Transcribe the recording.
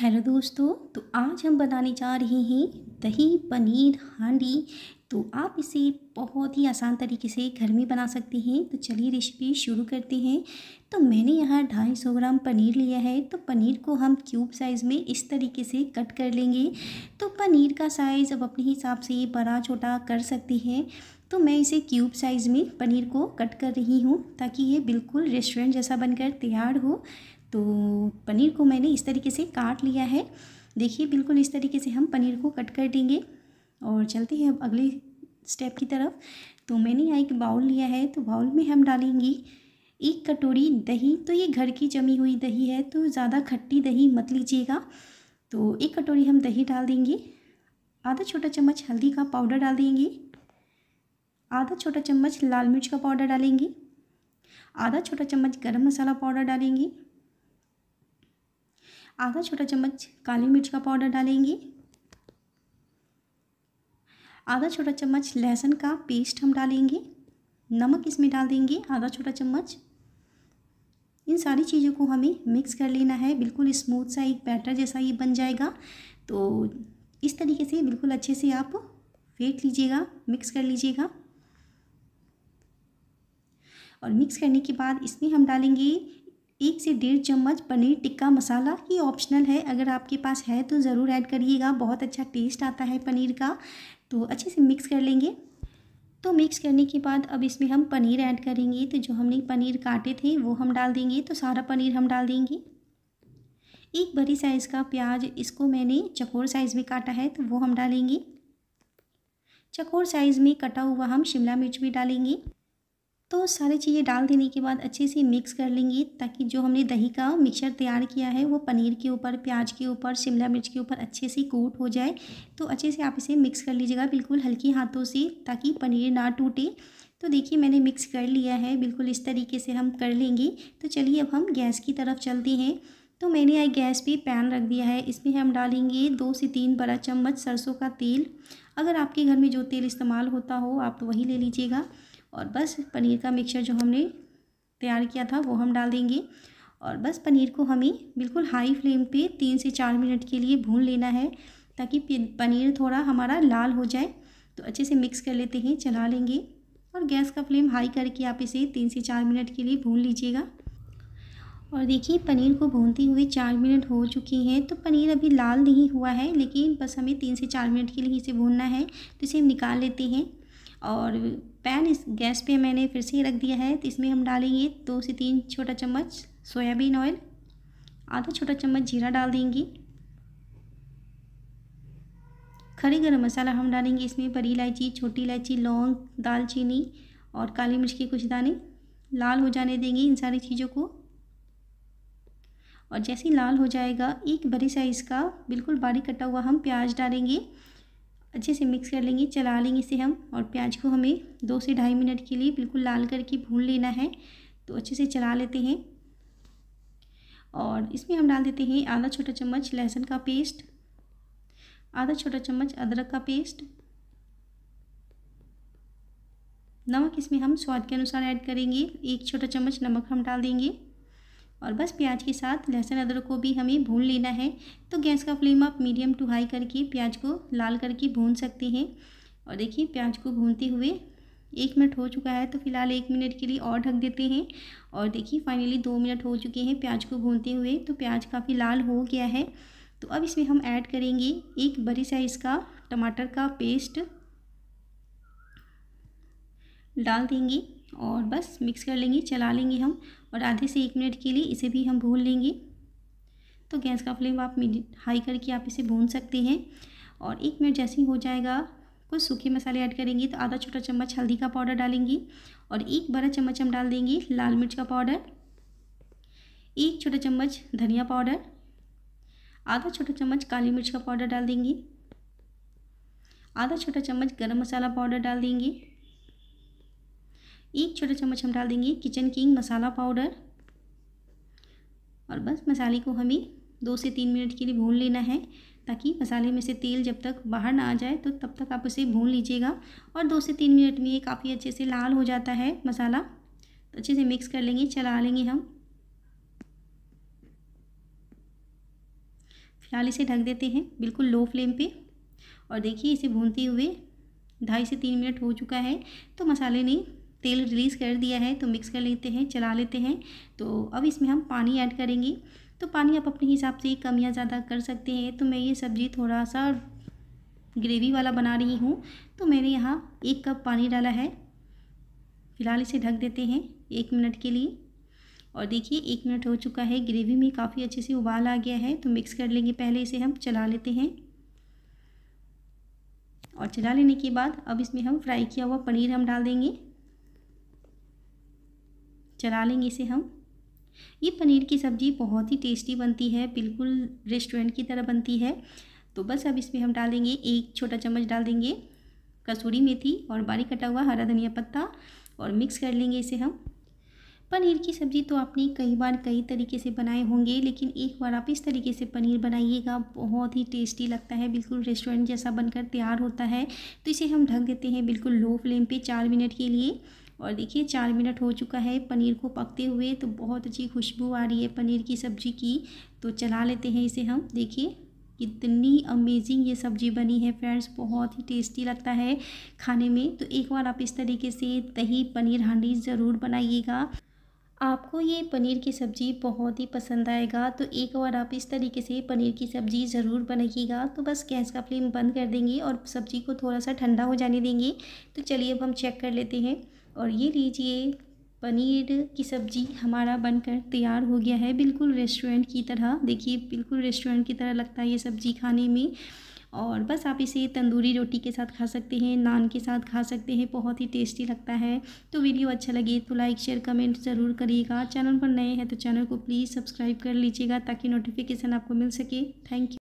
hello दोस्तों तो आज हम बनाने जा रहे हैं दही पनीर हांडी तो आप इसे बहुत ही आसान तरीके से घर में बना सकते हैं तो चलिए रेसिपी शुरू करते हैं तो मैंने यहाँ ढाई सौ ग्राम पनीर लिया है तो पनीर को हम क्यूब साइज़ में इस तरीके से कट कर लेंगे तो पनीर का साइज़ अब अपने हिसाब से बड़ा छोटा कर सकते हैं तो मैं इसे क्यूब साइज़ में पनीर को कट कर रही हूँ ताकि ये बिल्कुल रेस्टोरेंट जैसा बनकर तैयार हो तो पनीर को मैंने इस तरीके से काट लिया है देखिए बिल्कुल इस तरीके से हम पनीर को कट कर देंगे और चलते हैं अब अगले स्टेप की तरफ तो मैंने यहाँ एक बाउल लिया है तो बाउल में हम डालेंगे एक कटोरी दही तो ये घर की जमी हुई दही है तो ज़्यादा खट्टी दही मत लीजिएगा तो एक कटोरी हम दही डाल देंगे आधा छोटा चम्मच हल्दी का पाउडर डाल देंगे आधा छोटा चम्मच लाल मिर्च का पाउडर डालेंगे आधा छोटा चम्मच गरम मसाला पाउडर डालेंगे आधा छोटा चम्मच काली मिर्च का पाउडर डालेंगे आधा छोटा चम्मच लहसुन का पेस्ट हम डालेंगे नमक इसमें डाल देंगे आधा छोटा चम्मच इन सारी चीज़ों को हमें मिक्स कर लेना है बिल्कुल स्मूथ सा एक बैटर जैसा ये बन जाएगा तो इस तरीके से बिल्कुल अच्छे से आप फेंट लीजिएगा मिक्स कर लीजिएगा और मिक्स करने के बाद इसमें हम डालेंगे एक से डेढ़ चम्मच पनीर टिक्का मसाला ये ऑप्शनल है अगर आपके पास है तो ज़रूर ऐड करिएगा बहुत अच्छा टेस्ट आता है पनीर का तो अच्छे से मिक्स कर लेंगे तो मिक्स करने के बाद अब इसमें हम पनीर ऐड करेंगे तो जो हमने पनीर काटे थे वो हम डाल देंगे तो सारा पनीर हम डाल देंगे एक बड़ी साइज़ का प्याज इसको मैंने चकोर साइज़ में काटा है तो वो हम डालेंगे चकोर साइज़ में कटा हुआ हम शिमला मिर्च भी डालेंगे तो सारी चीज़ें डाल देने के बाद अच्छे से मिक्स कर लेंगे ताकि जो हमने दही का मिक्सर तैयार किया है वो पनीर के ऊपर प्याज के ऊपर शिमला मिर्च के ऊपर अच्छे से कोट हो जाए तो अच्छे से आप इसे मिक्स कर लीजिएगा बिल्कुल हल्की हाथों से ताकि पनीर ना टूटे तो देखिए मैंने मिक्स कर लिया है बिल्कुल इस तरीके से हम कर लेंगे तो चलिए अब हम गैस की तरफ चलते हैं तो मैंने यहाँ गैस पे पैन रख दिया है इसमें हम डालेंगे दो से तीन बड़ा चम्मच सरसों का तेल अगर आपके घर में जो तेल इस्तेमाल होता हो आप तो वही ले लीजिएगा और बस पनीर का मिक्सचर जो हमने तैयार किया था वो हम डाल देंगे और बस पनीर को हमें बिल्कुल हाई फ्लेम पे तीन से चार मिनट के लिए भून लेना है ताकि पनीर थोड़ा हमारा लाल हो जाए तो अच्छे से मिक्स कर लेते हैं चला लेंगे और गैस का फ्लेम हाई करके आप इसे तीन से चार मिनट के लिए भून लीजिएगा और देखिए पनीर को भूनते हुए चार मिनट हो चुके हैं तो पनीर अभी लाल नहीं हुआ है लेकिन बस हमें तीन से चार मिनट के लिए इसे भूनना है तो इसे हम निकाल लेते हैं और पैन इस गैस पे मैंने फिर से रख दिया है तो इसमें हम डालेंगे दो से तीन छोटा चम्मच सोयाबीन ऑयल आधा छोटा चम्मच जीरा डाल देंगे खड़े गरम मसाला हम डालेंगे इसमें बड़ी इलायची छोटी इलायची लौंग दालचीनी और काली मिर्च के कुछ दाने लाल हो जाने देंगे इन सारी चीज़ों को और जैसे ही लाल हो जाएगा एक बड़े साइज़ का बिल्कुल बारीक कटा हुआ हम प्याज डालेंगे अच्छे से मिक्स कर लेंगे चला लेंगे इसे हम और प्याज को हमें दो से ढाई मिनट के लिए बिल्कुल लाल करके भून लेना है तो अच्छे से चला लेते हैं और इसमें हम डाल देते हैं आधा छोटा चम्मच लहसुन का पेस्ट आधा छोटा चम्मच अदरक का पेस्ट नमक इसमें हम स्वाद के अनुसार ऐड करेंगे एक छोटा चम्मच नमक हम डाल देंगे और बस प्याज के साथ लहसुन अदरक को भी हमें भून लेना है तो गैस का फ्लेम आप मीडियम टू हाई करके प्याज को लाल करके भून सकते हैं और देखिए प्याज को भूनते हुए एक मिनट हो चुका है तो फिलहाल एक मिनट के लिए और ढक देते हैं और देखिए फाइनली दो मिनट हो चुके हैं प्याज को भूनते हुए तो प्याज काफ़ी लाल हो गया है तो अब इसमें हम ऐड करेंगे एक बड़ी साइज़ का टमाटर का पेस्ट डाल देंगे और बस मिक्स कर लेंगे चला लेंगे हम और आधे से एक मिनट के लिए इसे भी हम भून लेंगे तो गैस का फ्लेम आप हाई करके आप इसे भून सकते हैं और एक मिनट जैसे ही हो जाएगा कुछ सूखे मसाले ऐड करेंगे तो आधा छोटा चम्मच हल्दी का पाउडर डालेंगे और एक बड़ा चम्मच हम डाल देंगे लाल मिर्च का पाउडर एक छोटा चम्मच धनिया पाउडर आधा छोटा चम्मच काली मिर्च का पाउडर डाल देंगे आधा छोटा चम्मच गरम मसाला पाउडर डाल देंगे एक छोटा चम्मच हम डाल देंगे किचन किंग मसाला पाउडर और बस मसाले को हमें दो से तीन मिनट के लिए भून लेना है ताकि मसाले में से तेल जब तक बाहर ना आ जाए तो तब तक आप उसे भून लीजिएगा और दो से तीन मिनट में ये काफ़ी अच्छे से लाल हो जाता है मसाला तो अच्छे से मिक्स कर लेंगे चला लेंगे हम फिलहाल इसे ढक देते हैं बिल्कुल लो फ्लेम पे और देखिए इसे भूनते हुए ढाई से तीन मिनट हो चुका है तो मसाले ने तेल रिलीज़ कर दिया है तो मिक्स कर लेते हैं चला लेते हैं तो अब इसमें हम पानी ऐड करेंगे तो पानी आप अपने हिसाब से कम या ज़्यादा कर सकते हैं तो मैं ये सब्ज़ी थोड़ा सा ग्रेवी वाला बना रही हूँ तो मैंने यहाँ एक कप पानी डाला है फ़िलहाल इसे ढक देते हैं एक मिनट के लिए और देखिए एक मिनट हो चुका है ग्रेवी में काफ़ी अच्छे से उबाल आ गया है तो मिक्स कर लेंगे पहले इसे हम चला लेते हैं और चला लेने के बाद अब इसमें हम फ्राई किया हुआ पनीर हम डाल देंगे चला लेंगे इसे हम ये पनीर की सब्ज़ी बहुत ही टेस्टी बनती है बिल्कुल रेस्टोरेंट की तरह बनती है तो बस अब इसमें हम डालेंगे एक छोटा चम्मच डाल देंगे कसूरी मेथी और बारीक कटा हुआ हरा धनिया पत्ता और मिक्स कर लेंगे इसे हम पनीर की सब्ज़ी तो आपने कई बार कई तरीके से बनाए होंगे लेकिन एक बार आप इस तरीके से पनीर बनाइएगा बहुत ही टेस्टी लगता है बिल्कुल रेस्टोरेंट जैसा बनकर तैयार होता है तो इसे हम ढक देते हैं बिल्कुल लो फ्लेम पे चार मिनट के लिए और देखिए चार मिनट हो चुका है पनीर को पकते हुए तो बहुत अच्छी खुशबू आ रही है पनीर की सब्ज़ी की तो चला लेते हैं इसे हम देखिए कितनी अमेजिंग ये सब्ज़ी बनी है फ्रेंड्स बहुत ही टेस्टी लगता है खाने में तो एक बार आप इस तरीके से दही पनीर हांडी ज़रूर बनाइएगा आपको ये पनीर की सब्ज़ी बहुत ही पसंद आएगा तो एक बार आप इस तरीके से पनीर की सब्ज़ी ज़रूर बनाइएगा तो बस गैस का फ्लेम बंद कर देंगे और सब्ज़ी को थोड़ा सा ठंडा हो जाने देंगे तो चलिए अब हम चेक कर लेते हैं और ये लीजिए पनीर की सब्ज़ी हमारा बनकर तैयार हो गया है बिल्कुल रेस्टोरेंट की तरह देखिए बिल्कुल रेस्टोरेंट की तरह लगता है ये सब्ज़ी खाने में और बस आप इसे तंदूरी रोटी के साथ खा सकते हैं नान के साथ खा सकते हैं बहुत ही टेस्टी लगता है तो वीडियो अच्छा लगे तो लाइक शेयर कमेंट ज़रूर करिएगा चैनल पर नए हैं तो चैनल को प्लीज़ सब्सक्राइब कर लीजिएगा ताकि नोटिफिकेशन आपको मिल सके थैंक यू